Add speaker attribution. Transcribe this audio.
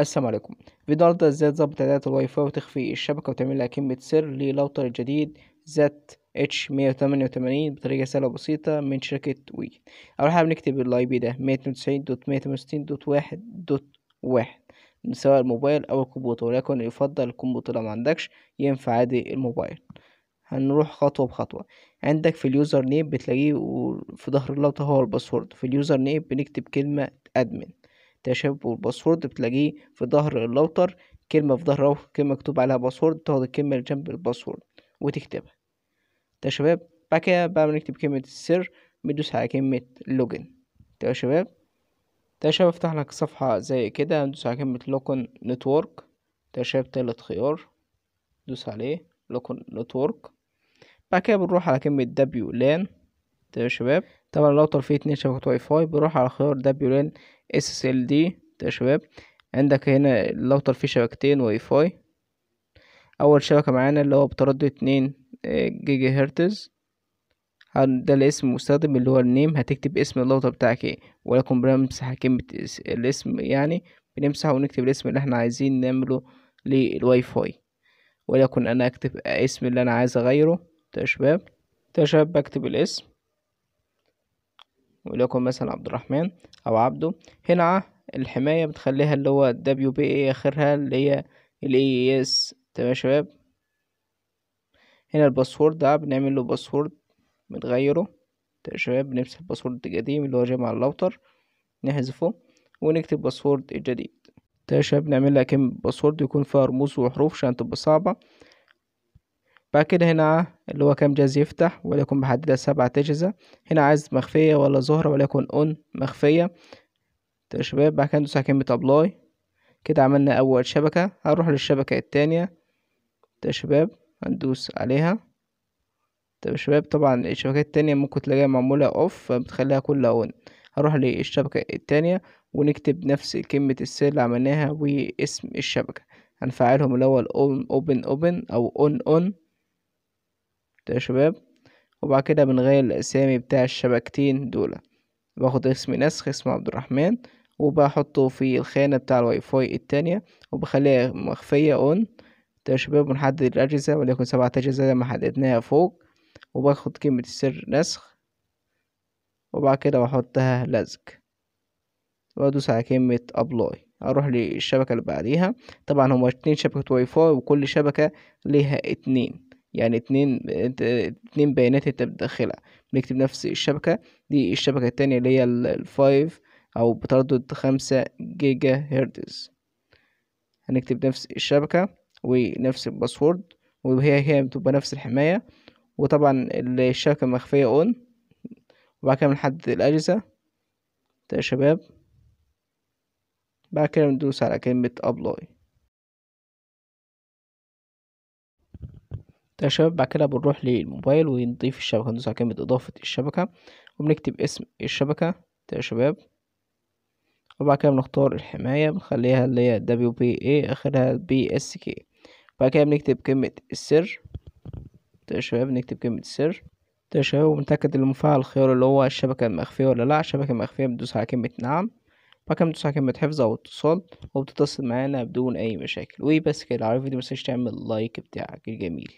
Speaker 1: السلام عليكم فيديو النهارده ازاي تظبط اعدادات الواي فاي وتخفي الشبكه وتعمل لها كلمه سر للوتر الجديد ذات اتش 188 بطريقه سهله وبسيطه من شركه وي اول حاجه بنكتب الاي بي ده 192.168.1.1 سواء الموبايل او الكمبيوتر ولكن يفضل الكمبيوتر لو ما عندكش ينفع عادي الموبايل هنروح خطوة بخطوة عندك في اليوزر نيم بتلاقيه في ظهر اللوتة هو الباسورد في اليوزر نيم بنكتب كلمة ادمن تشابه والباسورد بتلاقيه في ظهر اللوتر كلمة في ظهره كلمة مكتوب عليها باسورد تاخد الكلمة اللي جنب الباسورد وتكتبها ده يا شباب بعد كده بقى بنكتب كلمة السر بندوس على كلمة لوجن ده يا شباب ده يا شباب افتح لك صفحة زي كده ندوس على كلمة لوكن نتورك ده يا شباب تالت خيار دوس عليه لوكن نتورك بعد كده بنروح على كلمة دبليو لان ده يا شباب طبعا الراوتر فيه اتنين شبكة واي فاي بروح على خيار WLAN ال دي يا شباب عندك هنا الراوتر فيه شبكتين واي فاي اول شبكة معانا اللي هو بتردد اتنين آه، جيجا هرتز ده الاسم المستخدم اللي هو النيم هتكتب اسم الراوتر بتاعك ايه ولكن بنمسح كلمة الاسم يعني بنمسح ونكتب الاسم اللي احنا عايزين نعمله للواي فاي ولكن انا اكتب اسم اللي انا عايز اغيره ده شباب ده شباب بكتب الاسم وليكن مثلا عبد الرحمن أو عبده هنا الحماية بتخليها اللي هو دبليو بي اي آخرها اللي هي الاي اس e تمام يا شباب هنا الباسورد ده بنعمل له باسورد بنغيره تمام يا شباب بنمسح الباسورد القديم اللي هو مع اللوتر نحذفه ونكتب باسورد الجديد تمام يا شباب نعمل لها كلمة باسورد يكون فيها رموز وحروف عشان تبقى صعبة بعد كده هنا اللي هو كام جهاز يفتح وليكن محددها سبعة أجهزة هنا عايز مخفية ولا ظهر وليكن أون مخفية طيب يا شباب بعد كده ندوس على كلمة أبلاي كده عملنا أول شبكة هنروح للشبكة التانية طيب يا شباب هندوس عليها طب يا شباب طبعا الشبكات التانية ممكن تلاقيها معمولة أوف فبتخليها كلها أون هروح للشبكة التانية ونكتب نفس كلمة السر اللي عملناها واسم الشبكة هنفعلهم الأول أوبن أوبن أو أون أون يا شباب وبعد كده بنغير الاسامي بتاع الشبكتين دول باخد اسم نسخ اسمه عبد الرحمن وبحطه في الخانة بتاع الواي فاي التانية وبخليها مخفية اون يا شباب بنحدد الأجهزة وليكن سبعة أجهزة زي ما حددناها فوق وباخد كلمة السر نسخ وبعد كده بحطها لزق وادوس على كلمة ابلاي اروح للشبكة اللي بعديها طبعا هما اتنين شبكة واي فاي وكل شبكة ليها اتنين يعني اتنين اتنين بيانات انت بتدخلها بنكتب نفس الشبكة دي الشبكة التانية اللي هي الفايف أو بتردد خمسة جيجا هرتز هنكتب نفس الشبكة ونفس الباسورد وهي هي بتبقى نفس الحماية وطبعا الشبكة مخفية اون وبعد كده بنحدد الأجهزة طيب يا شباب بعد كده بندوس على كلمة أبلاي ده يا شباب بعد كده بنروح للموبايل ونضيف الشبكة ندوس على كلمة إضافة الشبكة وبنكتب اسم الشبكة ده يا شباب وبعد كده بنختار الحماية بنخليها اللي هي WPA آخرها BSK بعد كده بنكتب كلمة السر ده يا شباب نكتب كلمة السر ده يا شباب وبنتأكد إن المفعل الخيار اللي هو الشبكة المخفية ولا لأ الشبكة المخفية بندوس على كلمة نعم بعد كده بندوس على كلمة حفظ أو اتصال وبتتصل معانا بدون أي مشاكل وبس كده لو عجبك الفيديو متنساش تعمل لايك بتاعك الجميل